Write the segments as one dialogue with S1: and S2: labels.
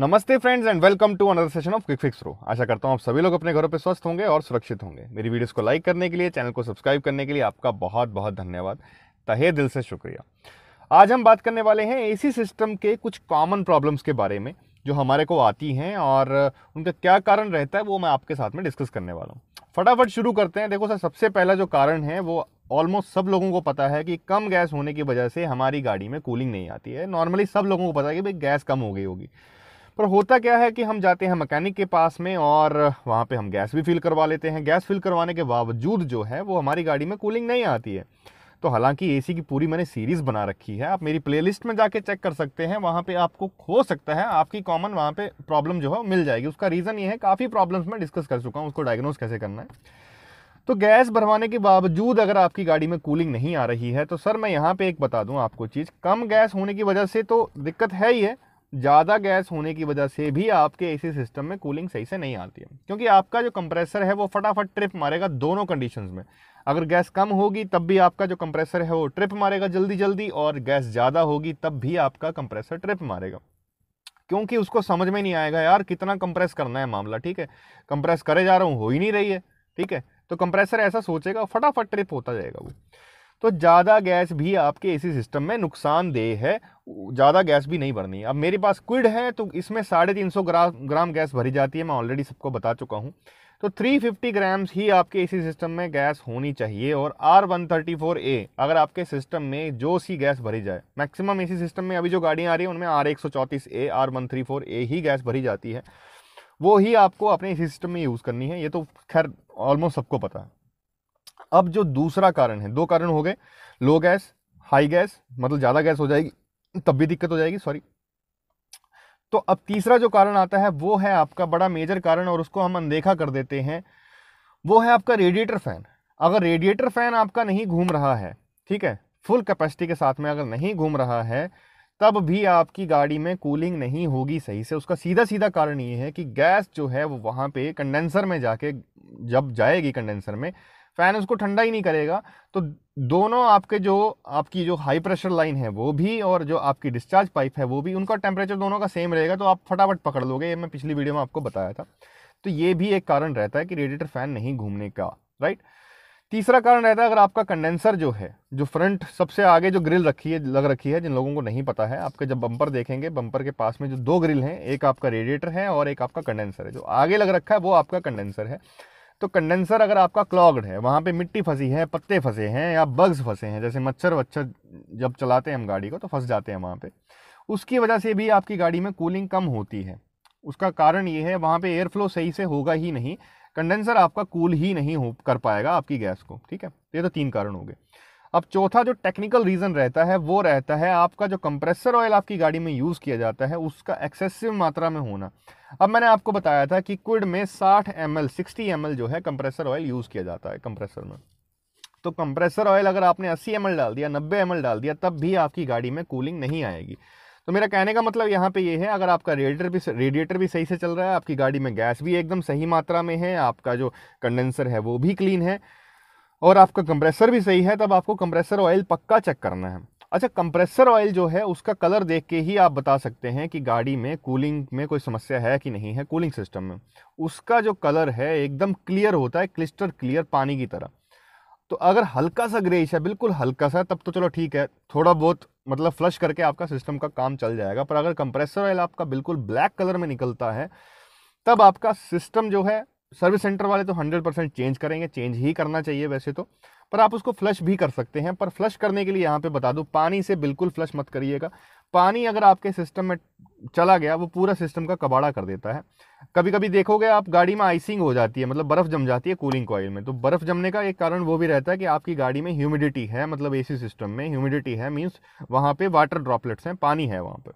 S1: नमस्ते friends and welcome to another session of quick fix pro आशा करता हूं आप सभी लोग अपने घरों पर स्वस्थ होंगे और सुरक्षित होंगे मेरी वीडियोस को लाइक करने के लिए चैनल को सब्सक्राइब करने के लिए आपका बहुत बहुत धन्यवाद तहे दिल से शुक्रिया आज हम बात करने वाले हैं एसी सिस्टम के कुछ कॉमन प्रॉब्लम्स के बारे में जो हमारे को आती हैं और उनका क्या कारण रहता है वो मैं आपके साथ में डिस्कस करने वाला हूँ फटाफट शुरू करते हैं देखो सर सबसे पहला जो कारण है वो ऑलमोस्ट सब लोगों को पता है कि कम गैस होने की वजह से हमारी गाड़ी में कूलिंग नहीं आती है नॉर्मली सब लोगों को पता है कि भाई गैस कम हो गई होगी पर होता क्या है कि हम जाते हैं मकैनिक के पास में और वहाँ पे हम गैस भी फिल करवा लेते हैं गैस फिल करवाने के बावजूद जो है वो हमारी गाड़ी में कूलिंग नहीं आती है तो हालांकि एसी की पूरी मैंने सीरीज़ बना रखी है आप मेरी प्लेलिस्ट में जाके चेक कर सकते हैं वहाँ पे आपको हो सकता है आपकी कॉमन वहाँ पे प्रॉब्लम जो है मिल जाएगी उसका रीज़न ये है काफ़ी प्रॉब्लम्स मैं डिस्कस कर चुका हूँ उसको डायग्नोज कैसे करना है तो गैस भरवाने के बावजूद अगर आपकी गाड़ी में कूलिंग नहीं आ रही है तो सर मैं यहाँ पे एक बता दूँ आपको चीज़ कम गैस होने की वजह से तो दिक्कत है ही है ज़्यादा गैस होने की वजह से भी आपके एसी सिस्टम में कूलिंग सही से नहीं आती है क्योंकि आपका जो कंप्रेसर है वो फटाफट ट्रिप मारेगा दोनों कंडीशंस में अगर गैस कम होगी तब भी आपका जो कंप्रेसर है वो ट्रिप मारेगा जल्दी जल्दी और गैस ज़्यादा होगी तब भी आपका कंप्रेसर ट्रिप मारेगा क्योंकि उसको समझ में नहीं आएगा यार कितना कंप्रेस करना है मामला ठीक है कंप्रेस करे जा रहा हूँ हो ही नहीं रही है ठीक है तो कंप्रेसर ऐसा सोचेगा फटाफट ट्रिप होता जाएगा वो तो ज़्यादा गैस भी आपके एसी सिस्टम में नुकसानदेह है ज़्यादा गैस भी नहीं भरनी अब मेरे पास क्विड है तो इसमें साढ़े तीन सौ ग्राम ग्राम गैस भरी जाती है मैं ऑलरेडी सबको बता चुका हूँ तो 350 ग्राम्स ही आपके एसी सिस्टम में गैस होनी चाहिए और R one thirty four A अगर आपके सिस्टम में जो सी गैस भरी जाए मैक्सिमम एसी सिस्टम में अभी जो गाड़ियाँ आ रही हैं उनमें आर एक सौ चौंतीस A R one three four A ही गैस भरी जाती है वो ही आपको अपने एसी सिस्टम में यूज़ करनी है ये तो खैर ऑलमोस्ट सबको पता है अब जो दूसरा कारण है दो कारण हो गए लो गैस हाई गैस मतलब ज़्यादा गैस हो जाएगी तब भी दिक्कत हो जाएगी सॉरी तो अब तीसरा जो कारण आता है वो है आपका बड़ा मेजर कारण और उसको हम अनदेखा कर देते हैं वो है आपका रेडिएटर फ़ैन अगर रेडिएटर फ़ैन आपका नहीं घूम रहा है ठीक है फुल कैपेसिटी के साथ में अगर नहीं घूम रहा है तब भी आपकी गाड़ी में कूलिंग नहीं होगी सही से उसका सीधा सीधा कारण ये है कि गैस जो है वो वहाँ पे कंडेंसर में जाके जब जाएगी कंडेंसर में फ़ैन उसको ठंडा ही नहीं करेगा तो दोनों आपके जो आपकी जो हाई प्रेशर लाइन है वो भी और जो आपकी डिस्चार्ज पाइप है वो भी उनका टेम्परेचर दोनों का सेम रहेगा तो आप फटाफट पकड़ लोगे ये मैं पिछली वीडियो में आपको बताया था तो ये भी एक कारण रहता है कि रेडिएटर फ़ैन नहीं घूमने का राइट तीसरा कारण रहता है अगर आपका कंडेंसर जो है जो फ्रंट सबसे आगे जो ग्रिल रखी है लग रखी है जिन लोगों को नहीं पता है आपके जब बम्पर देखेंगे बम्पर के पास में जो दो ग्रिल हैं एक आपका रेडिएटर है और एक आपका कंडेंसर है जो आगे लग रखा है वो आपका कंडेंसर है तो कंडेंसर अगर आपका क्लॉग्ड है वहाँ पे मिट्टी फंसी है पत्ते फंसे हैं या बग्स फंसे हैं जैसे मच्छर वच्छर जब चलाते हैं हम गाड़ी को तो फंस जाते हैं वहाँ पे उसकी वजह से भी आपकी गाड़ी में कूलिंग कम होती है उसका कारण ये है वहाँ पे एयर फ्लो सही से होगा ही नहीं कंडेंसर आपका कूल ही नहीं हो कर पाएगा आपकी गैस को ठीक है ये तो तीन कारण हो गए अब चौथा जो टेक्निकल रीज़न रहता है वो रहता है आपका जो कंप्रेसर ऑयल आपकी गाड़ी में यूज़ किया जाता है उसका एक्सेसिव मात्रा में होना अब मैंने आपको बताया था कि क्विड में 60 M L sixty M L जो है कंप्रेसर ऑयल यूज़ किया जाता है कंप्रेसर में तो कंप्रेसर ऑयल अगर आपने 80 एम डाल दिया 90 एम डाल दिया तब भी आपकी गाड़ी में कूलिंग नहीं आएगी तो मेरा कहने का मतलब यहाँ पे ये है अगर आपका रेडिएटर भी रेडिएटर भी सही से चल रहा है आपकी गाड़ी में गैस भी एकदम सही मात्रा में है आपका जो कंडेंसर है वो भी क्लीन है और आपका कंप्रेसर भी सही है तब आपको कंप्रेसर ऑयल पक्का चेक करना है अच्छा कंप्रेसर ऑयल जो है उसका कलर देख के ही आप बता सकते हैं कि गाड़ी में कूलिंग में कोई समस्या है कि नहीं है कूलिंग सिस्टम में उसका जो कलर है एकदम क्लियर होता है क्लिस्टर क्लियर पानी की तरह तो अगर हल्का सा ग्रेश है बिल्कुल हल्का सा तब तो चलो ठीक है थोड़ा बहुत मतलब फ्लश करके आपका सिस्टम का काम चल जाएगा पर अगर कंप्रेसर ऑयल आपका बिल्कुल ब्लैक कलर में निकलता है तब आपका सिस्टम जो है सर्विस सेंटर वाले तो 100 परसेंट चेंज करेंगे चेंज ही करना चाहिए वैसे तो पर आप उसको फ्लश भी कर सकते हैं पर फ्लश करने के लिए यहाँ पे बता दूँ पानी से बिल्कुल फ्लश मत करिएगा पानी अगर आपके सिस्टम में चला गया वो पूरा सिस्टम का कबाड़ा कर देता है कभी कभी देखोगे आप गाड़ी में आइसिंग हो जाती है मतलब बर्फ़ जम जाती है कूलिंग कॉयल में तो बर्फ़ जमने का एक कारण वो भी रहता है कि आपकी गाड़ी में ह्यूमिडिटी है मतलब ए सिस्टम में ह्यूमिडिटी है मीन्स वहाँ पे वाटर ड्रॉपलेट्स हैं पानी है वहाँ पर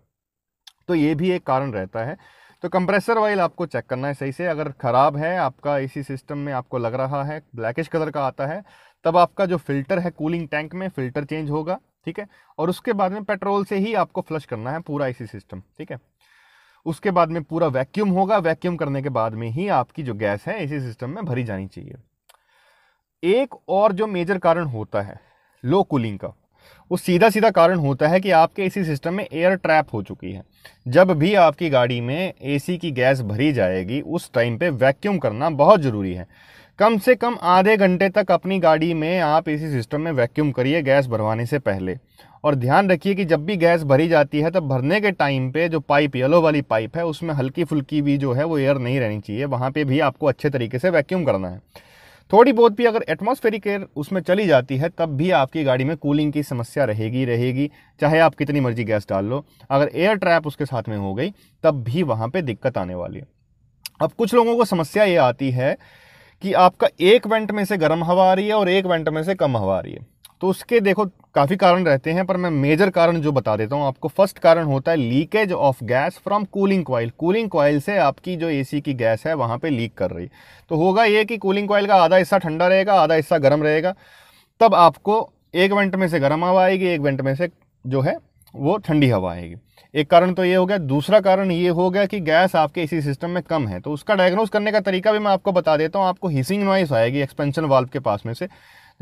S1: तो ये भी एक कारण रहता है तो कंप्रेसर ऑयल आपको चेक करना है सही से अगर ख़राब है आपका एसी सिस्टम में आपको लग रहा है ब्लैकिश कलर का आता है तब आपका जो फिल्टर है कूलिंग टैंक में फिल्टर चेंज होगा ठीक है और उसके बाद में पेट्रोल से ही आपको फ्लश करना है पूरा एसी सिस्टम ठीक है उसके बाद में पूरा वैक्यूम होगा वैक्यूम करने के बाद में ही आपकी जो गैस है एसी सिस्टम में भरी जानी चाहिए एक और जो मेजर कारण होता है लो कूलिंग का वो सीधा सीधा कारण होता है कि आपके एसी सिस्टम में एयर ट्रैप हो चुकी है जब भी आपकी गाड़ी में एसी की गैस भरी जाएगी उस टाइम पे वैक्यूम करना बहुत ज़रूरी है कम से कम आधे घंटे तक अपनी गाड़ी में आप एसी सिस्टम में वैक्यूम करिए गैस भरवाने से पहले और ध्यान रखिए कि जब भी गैस भरी जाती है तब भरने के टाइम पे जो पाइप येलो वाली पाइप है उसमें हल्की फुल्की भी जो है वो एयर नहीं रहनी चाहिए वहाँ पे भी आपको अच्छे तरीके से वैक्यूम करना है थोड़ी बहुत भी अगर एटमॉस्फेरिक एयर उसमें चली जाती है तब भी आपकी गाड़ी में कूलिंग की समस्या रहेगी रहेगी चाहे आप कितनी मर्जी गैस डाल लो अगर एयर ट्रैप उसके साथ में हो गई तब भी वहाँ पर दिक्कत आने वाली है अब कुछ लोगों को समस्या ये आती है कि आपका एक वेंट में से गर्म हवा आ रही है और एक वेंट में से कम हवा आ रही है तो उसके देखो काफ़ी कारण रहते हैं पर मैं मेजर कारण जो बता देता हूँ आपको फर्स्ट कारण होता है leakage of gas from cooling coil cooling coil से आपकी जो एसी की गैस है वहाँ पे लीक कर रही तो होगा ये कि कूलिंग कॉयल का आधा हिस्सा ठंडा रहेगा आधा हिस्सा गर्म रहेगा तब आपको एक वेंट में से गर्म हवा आएगी एक वेंट में से जो है वो ठंडी हवा आएगी एक कारण तो ये हो गया दूसरा कारण ये हो गया कि गैस आपके इसी सिस्टम में कम है तो उसका डायग्नोज करने का तरीका भी मैं आपको बता देता हूँ आपको हिसिंग नॉइस आएगी एक्सपेंशन वाल्व के पास में से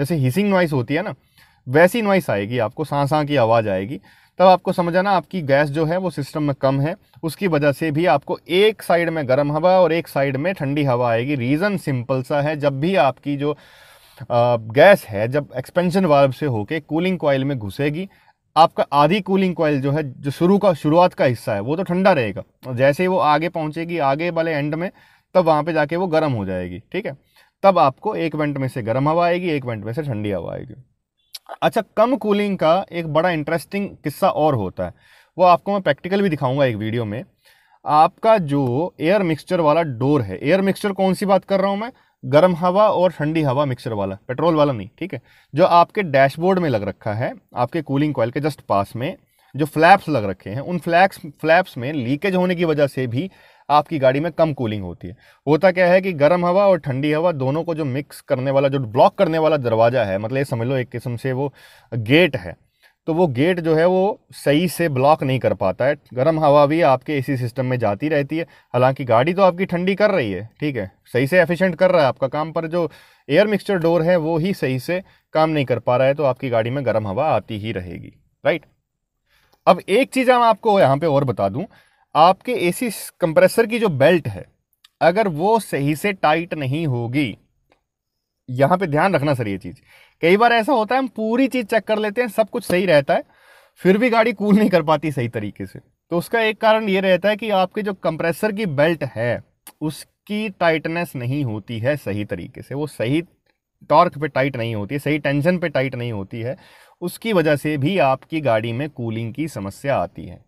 S1: जैसे हिसिंग नॉइस होती है ना वैसी नॉइस आएगी आपको सांसा की आवाज़ आएगी तब आपको आना आपकी गैस जो है वो सिस्टम में कम है उसकी वजह से भी आपको एक साइड में गर्म हवा और एक साइड में ठंडी हवा आएगी रीज़न सिंपल सा है जब भी आपकी जो गैस है जब एक्सपेंशन वाल्व से होके कूलिंग कोयल में घुसेगी आपका आधी कूलिंग कोयल जो है जो शुरू का शुरुआत का हिस्सा है वो तो ठंडा रहेगा जैसे ही वो आगे पहुँचेगी आगे वाले एंड में तब वहाँ पर जाके वो गर्म हो जाएगी ठीक है तब आपको एक वेंट में से गर्म हवा आएगी एक वेंट में से ठंडी हवा आएगी अच्छा कम कूलिंग का एक बड़ा इंटरेस्टिंग किस्सा और होता है वो आपको मैं प्रैक्टिकल भी दिखाऊंगा एक वीडियो में आपका जो एयर मिक्सचर वाला डोर है एयर मिक्सचर कौन सी बात कर रहा हूँ मैं गर्म हवा और ठंडी हवा मिक्सचर वाला पेट्रोल वाला नहीं ठीक है जो आपके डैशबोर्ड में लग रखा है आपके कूलिंग कॉयल के जस्ट पास में जो फ्लैप्स लग रखे हैं उन फ्लैप्स फ्लैप्स में लीकेज होने की वजह से भी आपकी गाड़ी में कम कूलिंग होती है होता क्या है कि गर्म हवा और ठंडी हवा दोनों को जो मिक्स करने वाला जो ब्लॉक करने वाला दरवाज़ा है मतलब ये समझ लो एक किस्म से वो गेट है तो वो गेट जो है वो सही से ब्लॉक नहीं कर पाता है गर्म हवा भी आपके एसी सिस्टम में जाती रहती है हालांकि गाड़ी तो आपकी ठंडी कर रही है ठीक है सही से एफिशिएंट कर रहा है आपका काम पर जो एयर मिक्सचर डोर है वो ही सही से काम नहीं कर पा रहा है तो आपकी गाड़ी में गर्म हवा आती ही रहेगी राइट अब एक चीज़ हम आपको यहाँ पर और बता दूँ आपके एसी कंप्रेसर की जो बेल्ट है अगर वो सही से टाइट नहीं होगी यहाँ पे ध्यान रखना सर ये चीज़ कई बार ऐसा होता है हम पूरी चीज़ चेक कर लेते हैं सब कुछ सही रहता है फिर भी गाड़ी कूल नहीं कर पाती सही तरीके से तो उसका एक कारण ये रहता है कि आपके जो कंप्रेसर की बेल्ट है उसकी टाइटनेस नहीं होती है सही तरीके से वो सही टॉर्क पे टाइट नहीं होती है सही टेंशन पे टाइट नहीं होती है उसकी वजह से भी आपकी गाड़ी में कूलिंग की समस्या आती है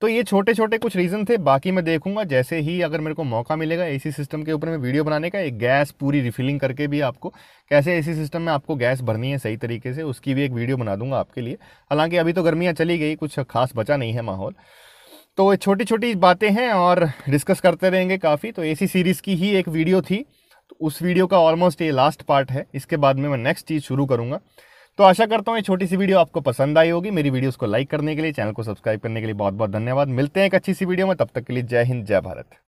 S1: तो ये छोटे छोटे कुछ रीज़न थे बाकी मैं देखूंगा जैसे ही अगर मेरे को मौका मिलेगा एसी सिस्टम के ऊपर मैं वीडियो बनाने का एक गैस पूरी रिफिलिंग करके भी आपको कैसे एसी सिस्टम में आपको गैस भरनी है सही तरीके से उसकी भी एक वीडियो बना दूंगा आपके लिए हालांकि अभी तो गर्मियाँ चली गई कुछ खास बचा नहीं है माहौल तो छोटी छोटी बातें हैं और डिस्कस करते रहेंगे काफ़ी तो ए सीरीज़ की ही एक वीडियो थी तो उस वीडियो का ऑलमोस्ट ये लास्ट पार्ट है इसके बाद में मैं नेक्स्ट चीज़ शुरू करूँगा तो आशा करता हूँ ये छोटी सी वीडियो आपको पसंद आई होगी मेरी वीडियोस को लाइक करने के लिए चैनल को सब्सक्राइब करने के लिए बहुत बहुत धन्यवाद मिलते हैं एक अच्छी सी वीडियो में तब तक के लिए जय हिंद जय भारत